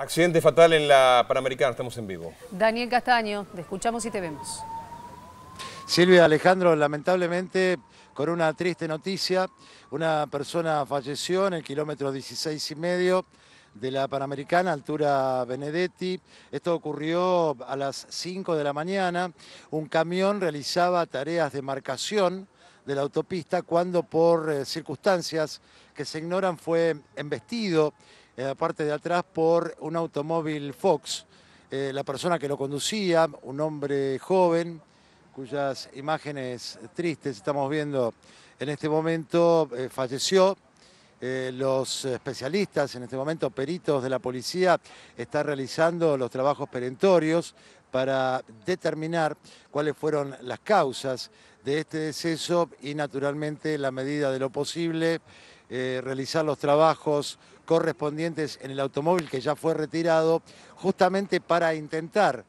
Accidente fatal en la Panamericana, estamos en vivo. Daniel Castaño, te escuchamos y te vemos. Silvia Alejandro, lamentablemente con una triste noticia, una persona falleció en el kilómetro 16 y medio de la Panamericana, altura Benedetti. Esto ocurrió a las 5 de la mañana. Un camión realizaba tareas de marcación de la autopista cuando por eh, circunstancias que se ignoran fue embestido en la parte de atrás por un automóvil Fox. Eh, la persona que lo conducía, un hombre joven, cuyas imágenes tristes estamos viendo en este momento, eh, falleció. Eh, los especialistas, en este momento peritos de la policía, están realizando los trabajos perentorios para determinar cuáles fueron las causas de este deceso y naturalmente la medida de lo posible eh, realizar los trabajos correspondientes en el automóvil que ya fue retirado, justamente para intentar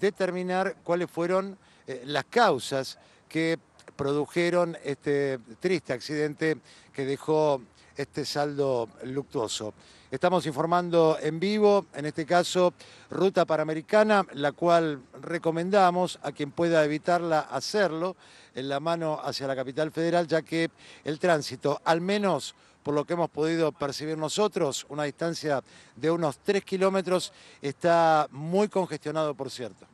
determinar cuáles fueron eh, las causas que produjeron este triste accidente que dejó este saldo luctuoso. Estamos informando en vivo, en este caso, ruta panamericana, la cual recomendamos a quien pueda evitarla hacerlo en la mano hacia la capital federal, ya que el tránsito, al menos por lo que hemos podido percibir nosotros, una distancia de unos 3 kilómetros, está muy congestionado, por cierto.